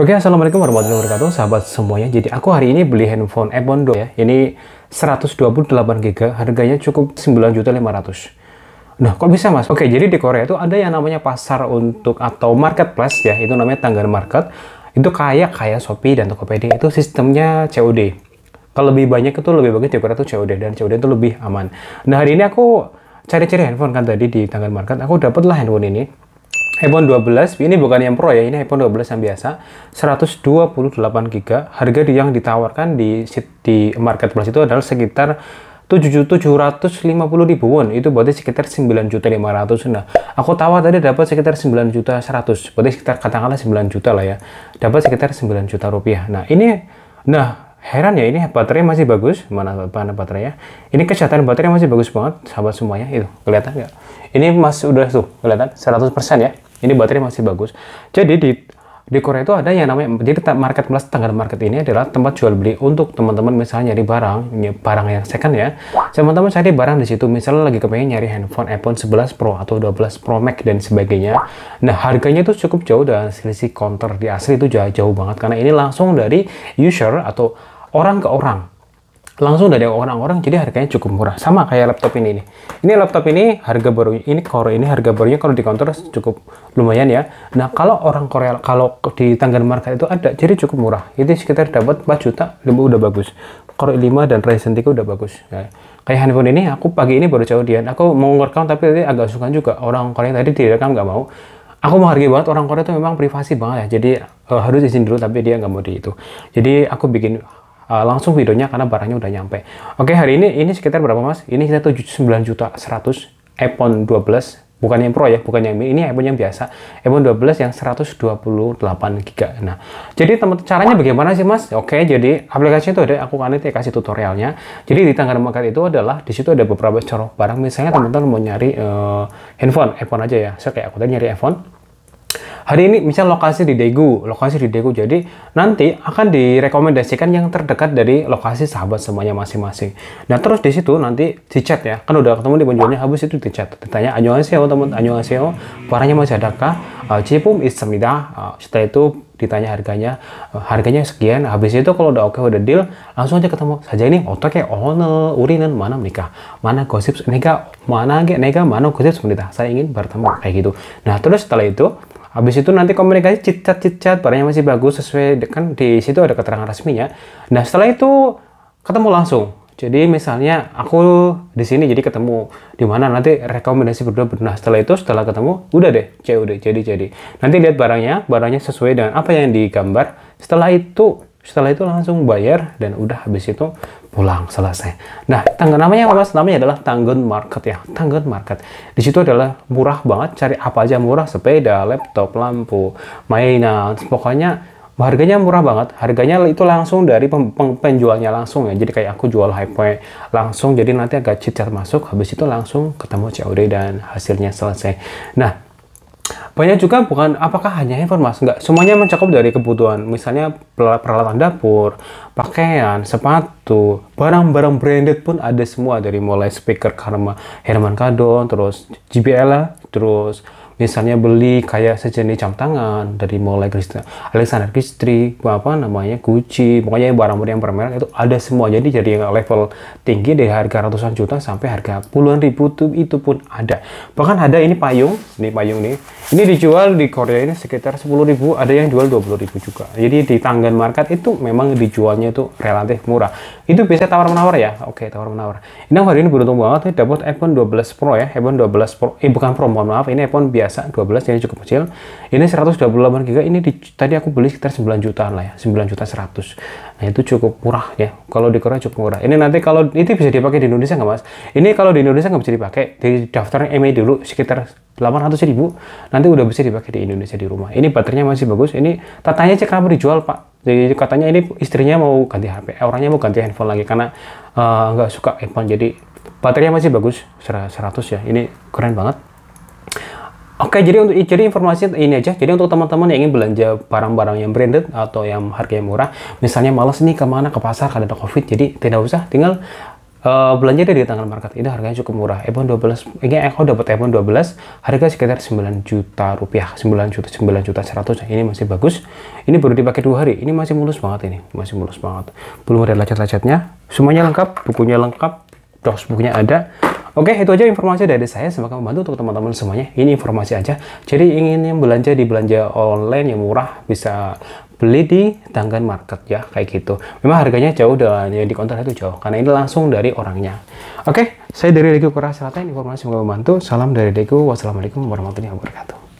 Oke, Assalamualaikum warahmatullahi wabarakatuh, sahabat semuanya. Jadi aku hari ini beli handphone Epon Do ya. Ini 128 GB, harganya cukup 9.500. Nah, kok bisa mas? Oke, jadi di Korea itu ada yang namanya pasar untuk atau marketplace ya, itu namanya tanggal market. Itu kayak kayak Shopee dan Tokopedia, itu sistemnya COD. Kalau lebih banyak itu lebih bagus di Korea itu COD dan COD itu lebih aman. Nah, hari ini aku cari-cari handphone kan tadi di tanggal market, aku dapatlah handphone ini iPhone 12 ini bukan yang Pro ya, ini iPhone 12 yang biasa, 128 GB. Harga yang ditawarkan di di marketplace itu adalah sekitar 7.750 ribu won itu berarti sekitar sembilan juta ratus nah aku tawar tadi dapat sekitar sembilan juta seratus berarti sekitar katakanlah 9 juta lah ya dapat sekitar 9 juta rupiah nah ini nah heran ya ini baterai masih bagus mana mana baterainya ini kesehatan baterai masih bagus banget sahabat semuanya itu kelihatan nggak ini mas udah tuh kelihatan 100% ya ini baterai masih bagus. Jadi di di Korea itu ada yang namanya jadi plus, tanggal market ini adalah tempat jual beli untuk teman-teman misalnya nyari barang barang yang second ya teman-teman cari barang di situ misalnya lagi kepengen nyari handphone iPhone 11 Pro atau 12 Pro Max dan sebagainya nah harganya itu cukup jauh dan selisih counter di asli itu jauh, jauh banget karena ini langsung dari user atau orang ke orang langsung dari orang-orang jadi harganya cukup murah sama kayak laptop ini nih ini laptop ini harga baru ini Core ini harga barunya kalau di counter cukup lumayan ya nah kalau orang Korea kalau di tanggal market itu ada jadi cukup murah itu sekitar dapat 4 juta lebih udah bagus Core 5 dan Ryzen 3 udah bagus ya. kayak handphone ini aku pagi ini baru jauh dia aku mau ngerekam tapi tadi agak suka juga orang Korea tadi tidak direkam nggak mau aku menghargai banget orang Korea itu memang privasi banget ya jadi uh, harus izin dulu tapi dia nggak mau di itu jadi aku bikin uh, langsung videonya karena barangnya udah nyampe. Oke, hari ini ini sekitar berapa Mas? Ini kita 79 juta 100 iPhone 12 bukan yang Pro ya, bukan yang ini iPhone yang biasa. iPhone 12 yang 128 GB. Nah, jadi teman caranya bagaimana sih Mas? Oke, jadi aplikasinya itu ada aku nanti ya, kasih tutorialnya. Jadi di tanggal market itu adalah di situ ada beberapa corong barang misalnya teman-teman mau nyari uh, handphone, iPhone aja ya. Saya so, kayak aku tadi nyari iPhone hari ini misal lokasi di Daegu, lokasi di Daegu. Jadi nanti akan direkomendasikan yang terdekat dari lokasi sahabat semuanya masing-masing. Nah terus di situ nanti di chat ya, kan udah ketemu di penjualnya habis itu di chat. Ditanya Anjong teman Anjong barangnya masih adakah? Ah, uh, istemida. Uh, ah, setelah itu ditanya harganya uh, harganya sekian habis itu kalau udah oke okay, udah deal langsung aja ketemu saja ini otak kayak ono oh, urinan mana nikah mana gosip nikah mana nega mana gosip menikah saya ingin bertemu kayak gitu nah terus setelah itu Habis itu nanti komunikasi cicat cicat barangnya masih bagus sesuai kan di situ ada keterangan resminya. Nah setelah itu ketemu langsung. Jadi misalnya aku di sini jadi ketemu di mana nanti rekomendasi berdua berdua. Nah, setelah itu setelah ketemu udah deh COD jadi jadi. Nanti lihat barangnya, barangnya sesuai dengan apa yang digambar. Setelah itu setelah itu langsung bayar dan udah habis itu pulang selesai. Nah, tangga namanya apa? Namanya adalah Tanggon Market ya. Tanggon Market. Di situ adalah murah banget, cari apa aja murah, sepeda, laptop, lampu, mainan, pokoknya harganya murah banget harganya itu langsung dari pem pem penjualnya langsung ya jadi kayak aku jual high point langsung jadi nanti agak cicat masuk habis itu langsung ketemu COD dan hasilnya selesai nah banyak juga bukan apakah hanya handphone mas, enggak. Semuanya mencakup dari kebutuhan. Misalnya peralatan dapur, pakaian, sepatu, barang-barang branded pun ada semua dari mulai speaker Karma Herman Kadon terus JBL, terus misalnya beli kayak sejenis jam tangan dari mulai Alexander Christie apa namanya Gucci pokoknya barang-barang yang bermerek itu ada semua jadi jadi yang level tinggi dari harga ratusan juta sampai harga puluhan ribu itu, itu pun ada bahkan ada ini payung ini payung nih ini dijual di Korea ini sekitar 10 ribu ada yang jual 20 ribu juga jadi di tanggan market itu memang dijualnya itu relatif murah itu bisa tawar menawar ya oke tawar menawar ini hari ini beruntung banget nih dapat iPhone 12 Pro ya iPhone 12 Pro eh bukan Pro mohon maaf ini iPhone biasa biasa 12 jadi cukup kecil ini 128 GB ini di, tadi aku beli sekitar 9 jutaan lah ya 9 juta 100 nah itu cukup murah ya kalau di Korea cukup murah ini nanti kalau itu bisa dipakai di Indonesia nggak mas ini kalau di Indonesia nggak bisa dipakai di daftar MA dulu sekitar 800 ribu nanti udah bisa dipakai di Indonesia di rumah ini baterainya masih bagus ini tatanya cek kenapa dijual pak jadi katanya ini istrinya mau ganti HP eh, orangnya mau ganti handphone lagi karena eh, nggak uh, suka handphone jadi baterainya masih bagus 100 ya ini keren banget Oke, jadi untuk jadi informasi ini aja. Jadi untuk teman-teman yang ingin belanja barang-barang yang branded atau yang harganya murah, misalnya malas nih kemana ke pasar karena ada covid, jadi tidak usah, tinggal uh, belanja deh di tangan market. Ini harganya cukup murah. ebon 12, ini aku dapat ebon 12, harga sekitar 9 juta rupiah, 9 juta, 9 juta 100. Nah, ini masih bagus. Ini baru dipakai dua hari. Ini masih mulus banget ini, masih mulus banget. Belum ada lacet-lacetnya Semuanya lengkap, bukunya lengkap, dos bukunya ada Oke, itu aja informasi dari saya. Semoga membantu untuk teman-teman semuanya. Ini informasi aja. Jadi ingin yang belanja di belanja online yang murah bisa beli di tanggan market ya kayak gitu memang harganya jauh dan yang di konter itu jauh karena ini langsung dari orangnya oke saya dari Deku Korea Selatan informasi semoga membantu salam dari Deku wassalamualaikum warahmatullahi wabarakatuh